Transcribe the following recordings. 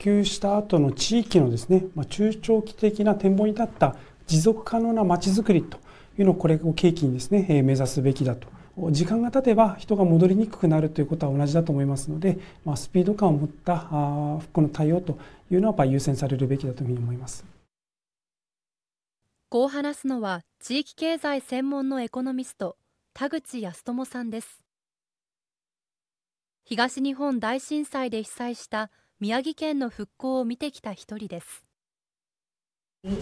旧した後の地域のですね、まあ、中長期的な展望に立った持続可能なまちづくりというのをこれを契機にですね、え目指すべきだと時間が経てば人が戻りにくくなるということは同じだと思いますので、まあ、スピード感を持ったあ復興の対応というのはやっぱ優先されるべきだというふうに思います。こう話すのは地域経済専門のエコノミスト田口康友さんです東日本大震災で被災した宮城県の復興を見てきた一人です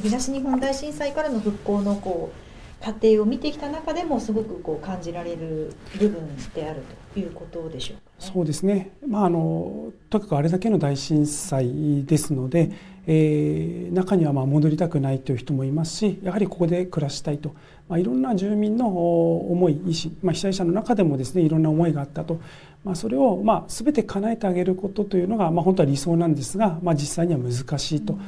東日本大震災からの復興のこう過程を見てきた中でもすごくこう感じられる部分であるということでしょうか、ね、そうですね、まあ、あのとにかくあれだけの大震災ですので、えー、中にはまあ戻りたくないという人もいますしやはりここで暮らしたいと、まあ、いろんな住民の思い意思、まあ、被災者の中でもですねいろんな思いがあったと、まあ、それをまあ全て叶えてあげることというのが、まあ、本当は理想なんですが、まあ、実際には難しいと。うん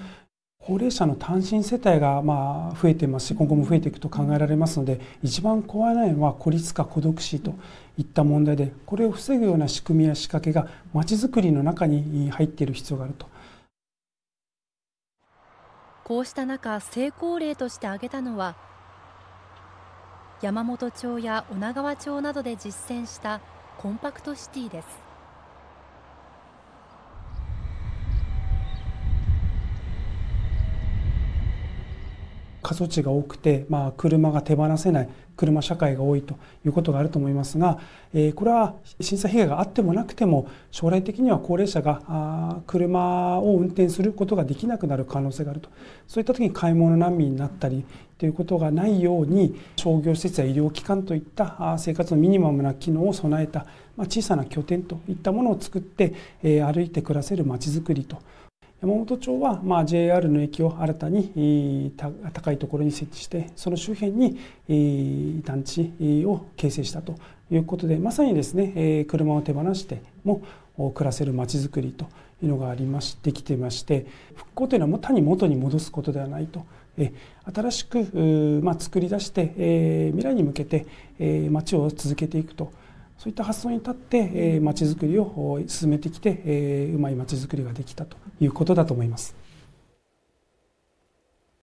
高齢者の単身世帯がまあ増えてますし今後も増えていくと考えられますので一番怖いのは孤立か孤独死といった問題でこれを防ぐような仕組みや仕掛けがまちづくりの中に入っている必要があると。こうした中成功例として挙げたのは山本町や女川町などで実践したコンパクトシティです。過疎地が多くて、まあ、車が手放せない車社会が多いということがあると思いますが、えこれは震災被害があってもなくても将来的には高齢者が車を運転することができなくなる可能性があるとそういった時に買い物難民になったりということがないように商業施設や医療機関といった生活のミニマムな機能を備えた小さな拠点といったものを作って歩いて暮らせるまちづくりと山本町は、まあ、JR の駅を新たに高いところに設置してその周辺に団地を形成したということでまさにですね車を手放しても暮らせるまちづくりというのがありましてきてまして復興というのは単に元に戻すことではないと新しく、まあ、作り出して未来に向けて町を続けていくとそういった発想に立ってまちづくりを進めてきてうまいまちづくりができたということだと思います。